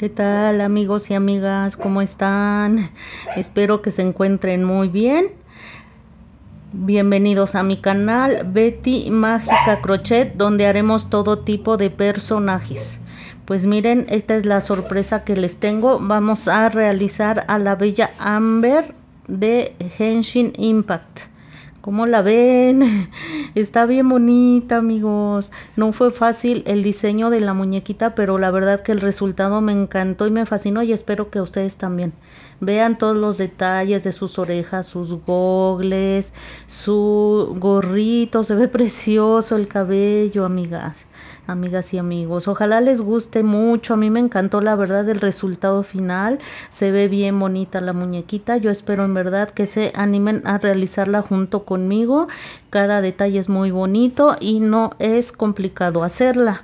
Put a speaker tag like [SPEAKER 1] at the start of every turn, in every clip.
[SPEAKER 1] ¿Qué tal amigos y amigas? ¿Cómo están? Espero que se encuentren muy bien. Bienvenidos a mi canal Betty Mágica Crochet donde haremos todo tipo de personajes. Pues miren, esta es la sorpresa que les tengo. Vamos a realizar a la bella Amber de Henshin Impact. ¿Cómo la ven? Está bien bonita, amigos. No fue fácil el diseño de la muñequita, pero la verdad que el resultado me encantó y me fascinó y espero que ustedes también. Vean todos los detalles de sus orejas, sus gogles, su gorrito, se ve precioso el cabello, amigas, amigas y amigos. Ojalá les guste mucho, a mí me encantó la verdad el resultado final, se ve bien bonita la muñequita, yo espero en verdad que se animen a realizarla junto conmigo, cada detalle es muy bonito y no es complicado hacerla.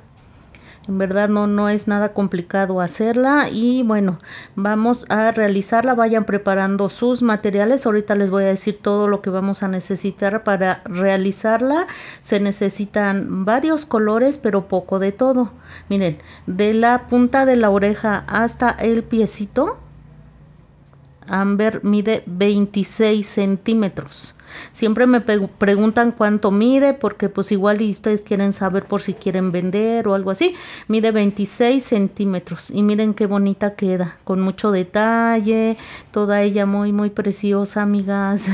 [SPEAKER 1] En verdad no, no es nada complicado hacerla y bueno, vamos a realizarla. Vayan preparando sus materiales. Ahorita les voy a decir todo lo que vamos a necesitar para realizarla. Se necesitan varios colores, pero poco de todo. Miren, de la punta de la oreja hasta el piecito Amber mide 26 centímetros. Siempre me preguntan cuánto mide porque pues igual y ustedes quieren saber por si quieren vender o algo así. Mide 26 centímetros y miren qué bonita queda, con mucho detalle, toda ella muy muy preciosa amigas.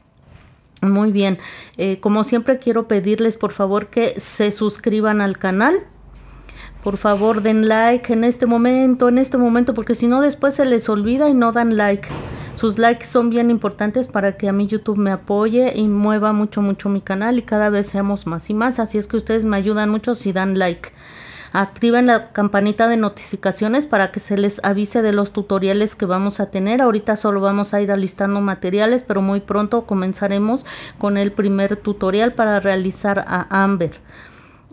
[SPEAKER 1] muy bien, eh, como siempre quiero pedirles por favor que se suscriban al canal por favor, den like en este momento, en este momento, porque si no después se les olvida y no dan like. Sus likes son bien importantes para que a mí YouTube me apoye y mueva mucho, mucho mi canal y cada vez seamos más y más. Así es que ustedes me ayudan mucho si dan like. Activen la campanita de notificaciones para que se les avise de los tutoriales que vamos a tener. Ahorita solo vamos a ir alistando materiales, pero muy pronto comenzaremos con el primer tutorial para realizar a Amber.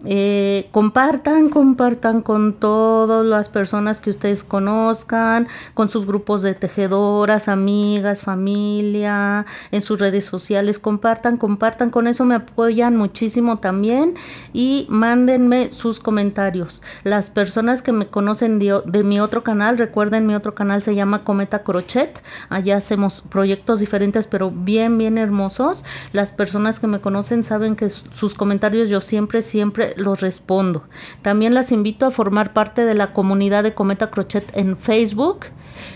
[SPEAKER 1] Eh, compartan, compartan con todas las personas que ustedes conozcan, con sus grupos de tejedoras, amigas, familia, en sus redes sociales, compartan, compartan, con eso me apoyan muchísimo también y mándenme sus comentarios. Las personas que me conocen de mi otro canal, recuerden mi otro canal se llama Cometa Crochet, allá hacemos proyectos diferentes pero bien, bien hermosos. Las personas que me conocen saben que sus comentarios yo siempre, siempre los respondo. También las invito a formar parte de la comunidad de Cometa Crochet en Facebook.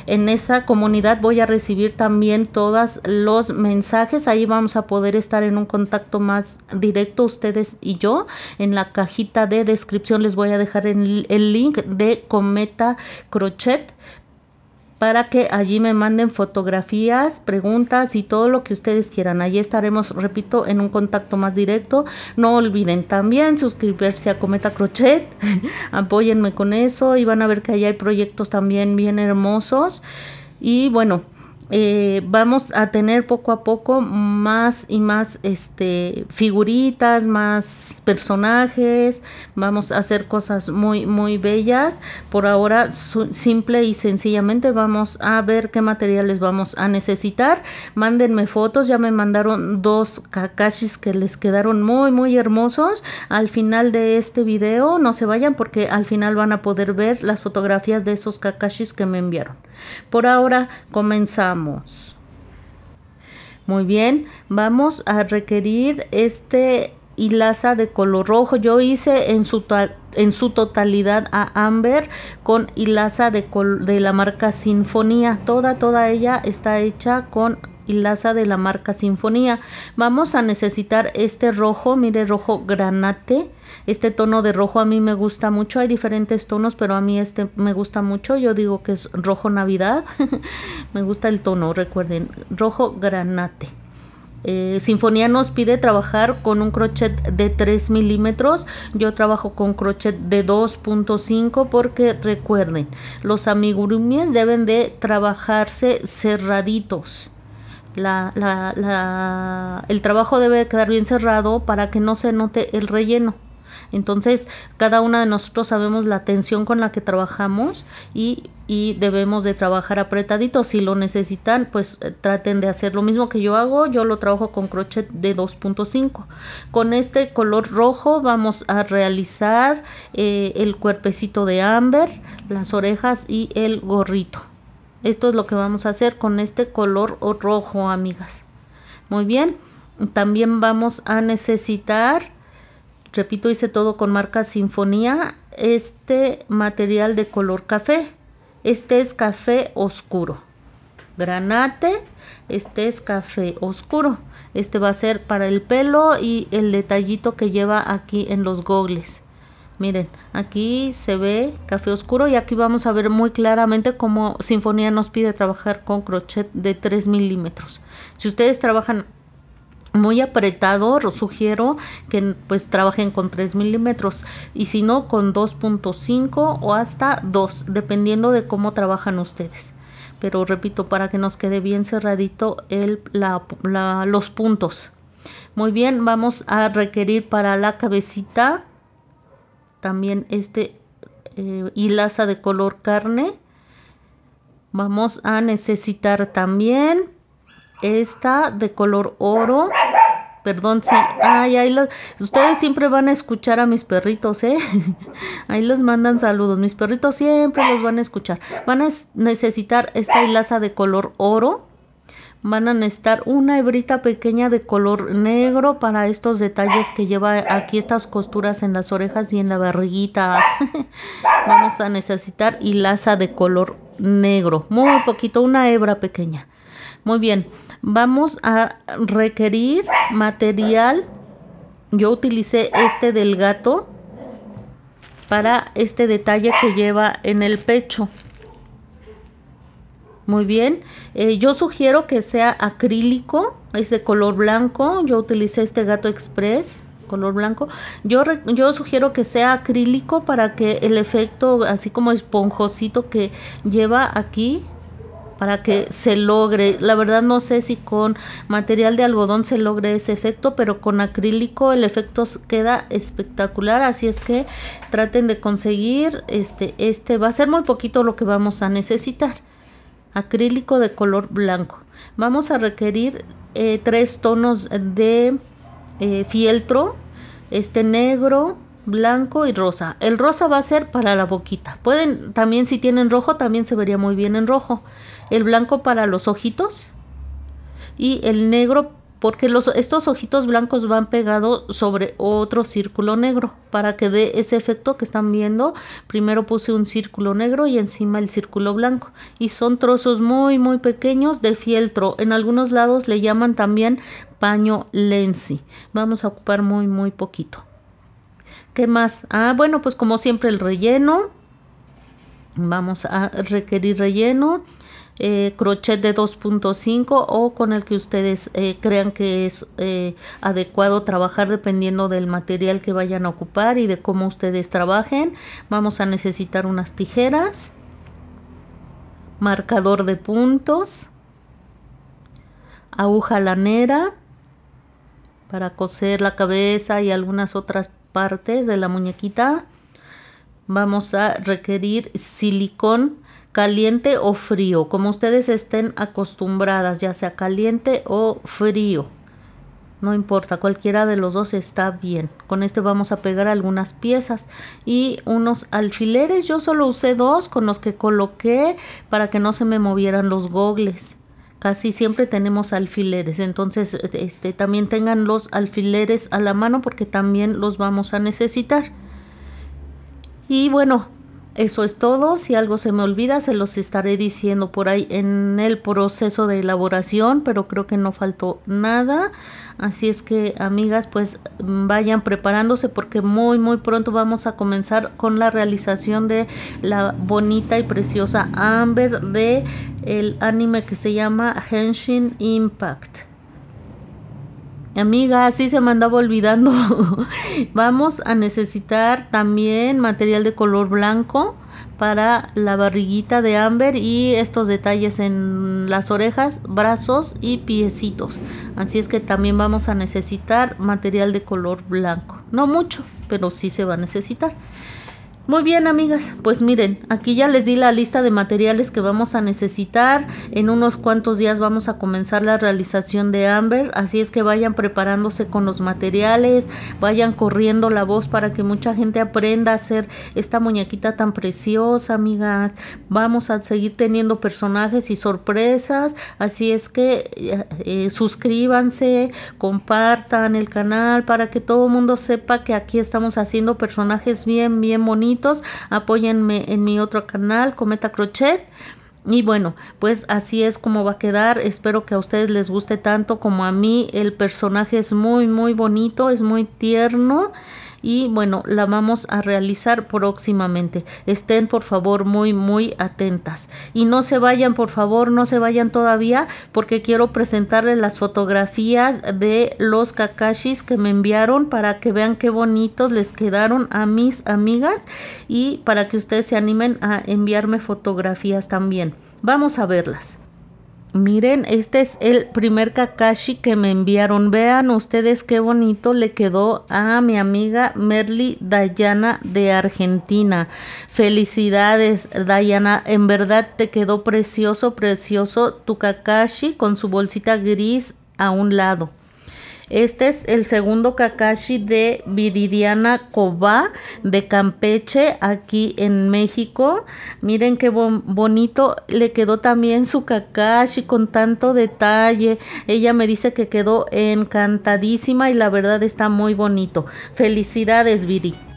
[SPEAKER 1] En esa comunidad voy a recibir también todos los mensajes. Ahí vamos a poder estar en un contacto más directo ustedes y yo. En la cajita de descripción les voy a dejar el, el link de Cometa Crochet para que allí me manden fotografías, preguntas y todo lo que ustedes quieran. Allí estaremos, repito, en un contacto más directo. No olviden también suscribirse a Cometa Crochet. Apóyenme con eso y van a ver que allá hay proyectos también bien hermosos. Y bueno, eh, vamos a tener poco a poco más y más este, figuritas, más personajes, vamos a hacer cosas muy, muy bellas. Por ahora, simple y sencillamente vamos a ver qué materiales vamos a necesitar. Mándenme fotos, ya me mandaron dos kakashis que les quedaron muy, muy hermosos. Al final de este video, no se vayan porque al final van a poder ver las fotografías de esos kakashis que me enviaron. Por ahora comenzamos. Muy bien, vamos a requerir este hilaza de color rojo. Yo hice en su, totalidad a Amber con hilaza de, de la marca Sinfonía. Toda, toda ella está hecha con y laza de la marca Sinfonía. Vamos a necesitar este rojo, mire rojo granate, este tono de rojo a mí me gusta mucho, hay diferentes tonos, pero a mí este me gusta mucho, yo digo que es rojo navidad, me gusta el tono, recuerden, rojo granate. Eh, Sinfonía nos pide trabajar con un crochet de 3 milímetros. Yo trabajo con crochet de 2.5 porque recuerden, los amigurumis deben de trabajarse cerraditos el trabajo debe quedar bien cerrado para que no se note el relleno. Entonces, cada una de nosotros sabemos la tensión con la que trabajamos y, debemos de trabajar apretadito Si lo necesitan, pues eh, traten de hacer lo mismo que yo hago. Yo lo trabajo con crochet de 2.5. Con este color rojo vamos a realizar eh, el cuerpecito de Amber las orejas y el gorrito. Esto es lo que vamos a hacer con este color rojo, amigas. Muy bien. También vamos a necesitar, repito, hice todo con marca Sinfonía, este material de color café. Este es café oscuro. Granate, este es café oscuro. Este va a ser para el pelo y el detallito que lleva aquí en los gogles. Miren, aquí se ve café oscuro y aquí vamos a ver muy claramente cómo Sinfonía nos pide trabajar con crochet de 3 milímetros. Si ustedes trabajan muy apretado, sugiero que pues trabajen con 3 milímetros y si no con 2.5 o hasta 2, dependiendo de cómo trabajan ustedes. Pero repito, para que nos quede bien cerradito el, la, los puntos. Muy bien, vamos a requerir para la cabecita también este eh, hilaza de color carne vamos a necesitar también esta de color oro perdón sí ay ustedes siempre van a escuchar a mis perritos eh ahí les mandan saludos mis perritos siempre los van a escuchar van a necesitar esta hilaza de color oro van a necesitar una hebrita pequeña de color negro para estos detalles que lleva aquí estas costuras en las orejas y en la barriguita. Vamos a necesitar hilaza de color negro, muy poquito, una hebra pequeña. Muy bien, vamos a requerir material. Yo utilicé este del gato para este detalle que lleva en el pecho. Muy bien, eh, yo sugiero que sea acrílico, es de color blanco, yo utilicé este gato express color blanco. Yo, yo sugiero que sea acrílico para que el efecto así como esponjosito que lleva aquí para que se logre. La verdad no sé si con material de algodón se logre ese efecto, pero con acrílico el efecto queda espectacular, así es que traten de conseguir este este va a ser muy poquito lo que vamos a necesitar acrílico de color blanco. Vamos a requerir eh, tres tonos de eh, fieltro, este negro, blanco y rosa. El rosa va a ser para la boquita. Pueden también si tienen rojo también se vería muy bien en rojo. El blanco para los ojitos y el negro porque los, estos ojitos blancos van pegados sobre otro círculo negro para que dé ese efecto que están viendo. Primero puse un círculo negro y encima el círculo blanco y son trozos muy muy pequeños de fieltro. En algunos lados le llaman también paño lenzi. Vamos a ocupar muy muy poquito. ¿Qué más? Ah, bueno, pues como siempre el relleno. Vamos a requerir relleno eh, crochet de 2.5 o con el que ustedes eh, crean que es eh, adecuado trabajar dependiendo del material que vayan a ocupar y de cómo ustedes trabajen vamos a necesitar unas tijeras marcador de puntos aguja lanera para coser la cabeza y algunas otras partes de la muñequita vamos a requerir silicón caliente o frío, como ustedes estén acostumbradas, ya sea caliente o frío. No importa, cualquiera de los dos está bien. Con este vamos a pegar algunas piezas y unos alfileres. Yo solo usé dos con los que coloqué para que no se me movieran los gogles casi siempre tenemos alfileres entonces este también tengan los alfileres a la mano porque también los vamos a necesitar y bueno eso es todo. Si algo se me olvida, se los estaré diciendo por ahí en el proceso de elaboración, pero creo que no faltó nada. Así es que, amigas, pues mm, vayan preparándose porque muy, muy pronto vamos a comenzar con la realización de la bonita y preciosa Amber de el anime que se llama Henshin Impact. Amiga, así se me andaba olvidando. Vamos a necesitar también material de color blanco para la barriguita de Amber y estos detalles en las orejas, brazos y piecitos. Así es que también vamos a necesitar material de color blanco. No mucho, pero sí se va a necesitar. Muy bien amigas, pues miren, aquí ya les di la lista de materiales que vamos a necesitar. En unos cuantos días vamos a comenzar la realización de Amber, así es que vayan preparándose con los materiales, vayan corriendo la voz para que mucha gente aprenda a hacer esta muñequita tan preciosa, amigas. Vamos a seguir teniendo personajes y sorpresas, así es que eh, eh, suscríbanse, compartan el canal para que todo el mundo sepa que aquí estamos haciendo personajes bien, bien bonitos Apóyenme en mi otro canal, Cometa Crochet. Y bueno, pues así es como va a quedar. Espero que a ustedes les guste tanto como a mí. El personaje es muy, muy bonito, es muy tierno y bueno, la vamos a realizar próximamente. Estén por favor muy, muy atentas. Y no se vayan, por favor, no se vayan todavía porque quiero presentarles las fotografías de los kakashis que me enviaron para que vean qué bonitos les quedaron a mis amigas y para que ustedes se animen a enviarme fotografías también. Vamos a verlas. Miren, este es el primer Kakashi que me enviaron. Vean ustedes qué bonito le quedó a mi amiga Merly Dayana de Argentina. Felicidades, Dayana. En verdad te quedó precioso, precioso tu Kakashi con su bolsita gris a un lado. Este es el segundo Kakashi de Viridiana Cobá de Campeche, aquí en México. Miren qué bonito le quedó también su Kakashi con tanto detalle. Ella me dice que quedó encantadísima y la verdad está muy bonito. Felicidades, Viri.